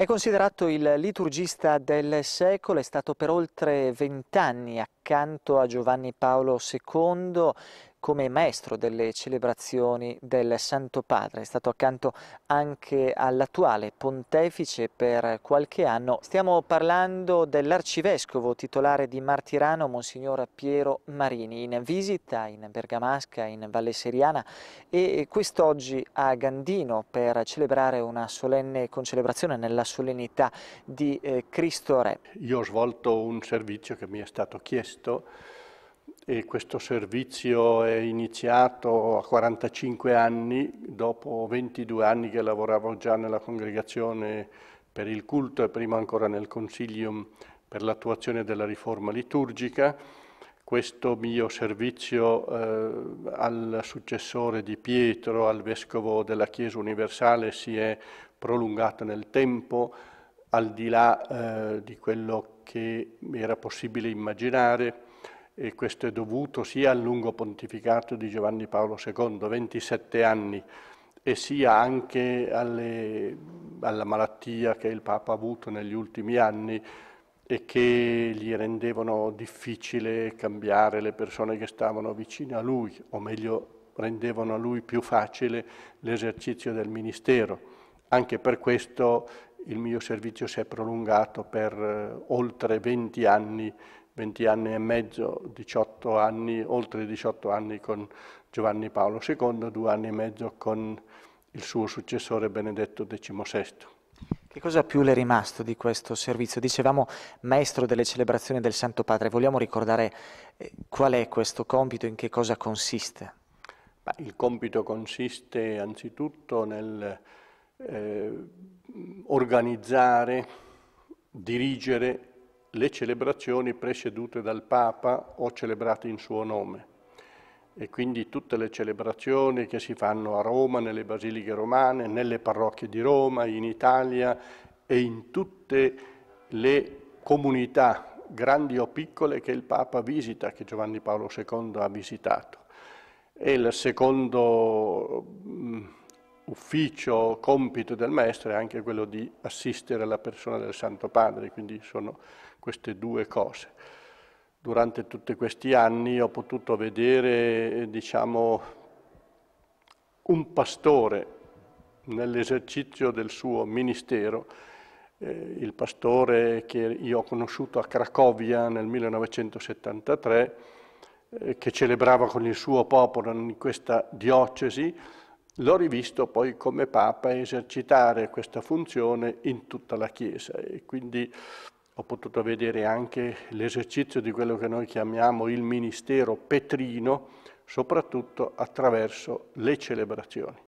È considerato il liturgista del secolo, è stato per oltre vent'anni accanto a Giovanni Paolo II come maestro delle celebrazioni del Santo Padre, è stato accanto anche all'attuale pontefice per qualche anno. Stiamo parlando dell'arcivescovo titolare di Martirano, Monsignor Piero Marini, in visita in Bergamasca, in Valle Seriana e quest'oggi a Gandino per celebrare una solenne concelebrazione nella solennità di eh, Cristo Re. Io ho svolto un servizio che mi è stato chiesto e questo servizio è iniziato a 45 anni, dopo 22 anni che lavoravo già nella congregazione per il culto e prima ancora nel Consilium per l'attuazione della riforma liturgica. Questo mio servizio eh, al successore di Pietro, al vescovo della Chiesa Universale, si è prolungato nel tempo, al di là eh, di quello che era possibile immaginare e questo è dovuto sia al lungo pontificato di Giovanni Paolo II, 27 anni, e sia anche alle, alla malattia che il Papa ha avuto negli ultimi anni e che gli rendevano difficile cambiare le persone che stavano vicino a lui, o meglio rendevano a lui più facile l'esercizio del ministero. Anche per questo il mio servizio si è prolungato per eh, oltre 20 anni 20 anni e mezzo, 18 anni, oltre 18 anni con Giovanni Paolo II, due anni e mezzo con il suo successore Benedetto XVI. Che cosa più le è rimasto di questo servizio? Dicevamo maestro delle celebrazioni del Santo Padre, vogliamo ricordare eh, qual è questo compito, in che cosa consiste? Ma il compito consiste anzitutto nel eh, organizzare, dirigere le celebrazioni presiedute dal Papa o celebrate in suo nome. E quindi tutte le celebrazioni che si fanno a Roma, nelle basiliche romane, nelle parrocchie di Roma, in Italia e in tutte le comunità, grandi o piccole, che il Papa visita, che Giovanni Paolo II ha visitato. È il secondo mm, ufficio, compito del maestro è anche quello di assistere la persona del Santo Padre, quindi sono queste due cose. Durante tutti questi anni ho potuto vedere, eh, diciamo, un pastore nell'esercizio del suo ministero, eh, il pastore che io ho conosciuto a Cracovia nel 1973, eh, che celebrava con il suo popolo in questa diocesi, L'ho rivisto poi come Papa esercitare questa funzione in tutta la Chiesa e quindi ho potuto vedere anche l'esercizio di quello che noi chiamiamo il ministero petrino, soprattutto attraverso le celebrazioni.